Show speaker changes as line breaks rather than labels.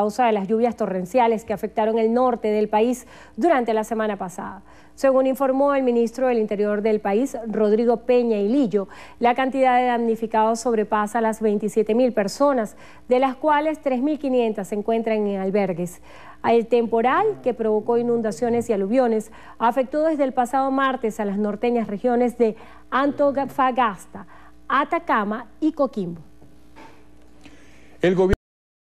causa de las lluvias torrenciales que afectaron el norte del país durante la semana pasada. Según informó el ministro del Interior del país, Rodrigo Peña y Lillo, la cantidad de damnificados sobrepasa las 27.000 personas, de las cuales 3.500 se encuentran en albergues. El temporal que provocó inundaciones y aluviones afectó desde el pasado martes a las norteñas regiones de Antofagasta, Atacama y Coquimbo.
El